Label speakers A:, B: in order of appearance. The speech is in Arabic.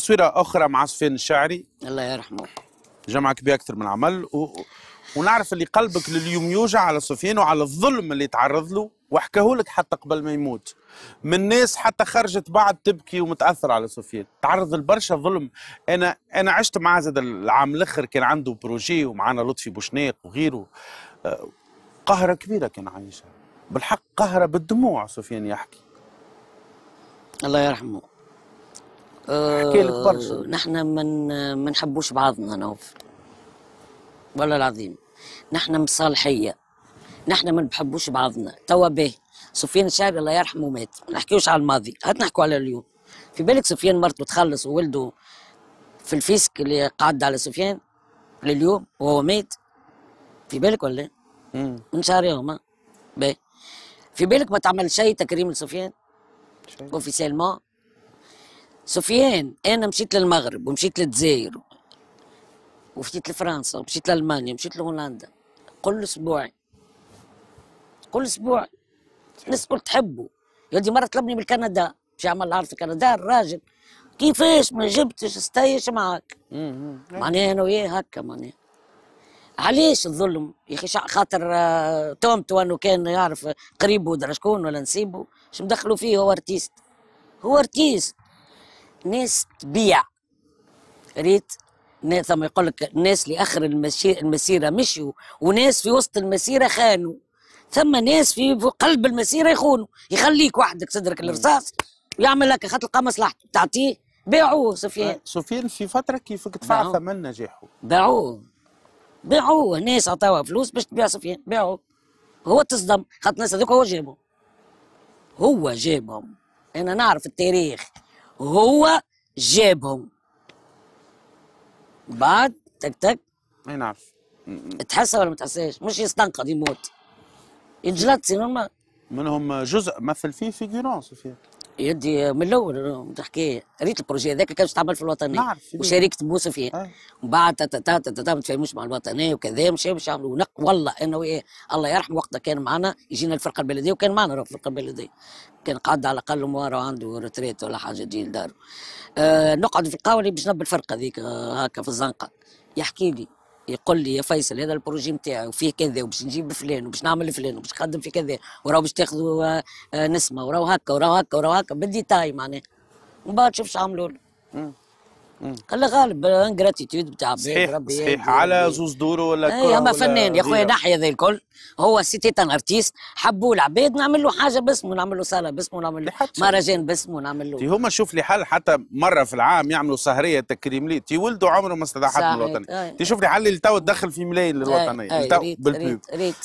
A: تصويرة أخرى مع عصفين الشاعري الله يرحمه جمعك باكثر من عمل و... ونعرف اللي قلبك لليوم يوجع على سفيان وعلى الظلم اللي تعرض له وحكاهولك حتى قبل ما يموت من ناس حتى خرجت بعد تبكي ومتاثر على سفيان تعرض لبرشا ظلم انا انا عشت معاه زاد العام الاخر كان عنده بروجي ومعنا لطفي بوشناق وغيره آه، قهره كبيره كان عايشها بالحق قهره بالدموع سفيان يحكي الله يرحمه احكي لك برشا آه،
B: نحن من ما نحبوش بعضنا نوف والله العظيم نحن مصالحيه نحن ما نحبوش بعضنا توا به سفيان الشاعر الله يرحمه مات ما نحكيوش على الماضي هات نحكوا على اليوم في بالك سفيان مرته تخلص وولده في الفيسك اللي قعد على سفيان لليوم وهو ميت في بالك ولا امم من شهر يوم باهي في بالك ما تعمل شيء تكريم لسفيان اوفيسيلمون سفيان انا مشيت للمغرب ومشيت للجزائر ومشيت لفرنسا ومشيت لالمانيا ومشيت لهولندا كل اسبوع كل اسبوع الناس الكل تحبه يودي مره طلبني من كندا مش عمل العرض في كندا الراجل كيفاش ما جبتش ستايش معاك معناها انا وياه هكا معناها علاش الظلم يا اخي خاطر آه، تومتو انه كان يعرف قريبه ودرا شكون ولا نسيبه شو مدخلوا فيه هو ارتيست هو ارتيست ناس تبيع ريت ثم يقول لك ناس لاخر المسيره مشوا وناس في وسط المسيره خانوا ثم ناس في قلب المسيره يخونوا يخليك وحدك صدرك الرصاص ويعمل لك خط لقى مصلحته تعطيه باعوه سفيان أه، سفيان في فتره كيف دفع ثمن نجاحه باعوه باعوه ناس عطاوها فلوس باش تبيع سفيان باعوه هو تصدم خاطر الناس هذوك هو جابهم هو جابهم انا نعرف التاريخ هو جابهم بعد تك تك اي نعم تحسها ولا ما تحسهاش مش يستنقض يموت ينجلط سي نورمال منهم جزء مثل فيه فيغيرون سفيان يدي من الاول تحكي ريت البروجي هذاك كان تعمل في الوطنيه وشاركت بوسه فيه ومن آه. بعد تا تا تا تا ما تفهموش مع الوطنيه وكذا مشى باش يعملوا ونق والله انا وإيه الله يرحم وقتها كان معنا يجينا الفرقه البلديه وكان معنا في الفرقه البلديه كان قاعد على الاقل موارا عنده رتريت ولا حاجه تجي لداره آه نقعد في القهوه باش نب الفرقه ذيك آه، هكا في الزنقه يحكي لي يقول لي يا فيصل هذا البروجي نتاعي وفيه كذا وباش نجيب فلان وباش نعمل فلان وباش نخدم في كذا وراه باش تاخذوا آه، آه، نسمه وراه هكا وراه هكا وراه هكا بدي تاي معناها من بعد شوف شو عملوا له قال غالب انجراتيتيود بتاع صحيح ربي صحيح على زوز
A: دورو ولا اي اما فنان يا خويا نحيا
B: ذي الكل هو سيتي تان ارتيست حبوا العباد نعمل له حاجه باسمه نعمل له صاله باسمه نعمل له مهرجان باسمه نعمل له
A: هما شوف لي حل حتى مره في العام يعملوا سهريه تكريم لي تي ولده عمره ما استدعى حد من الوطنيه تي شوف لي حل اللي تو تدخل في ملايين للوطنيه ريت
B: ريت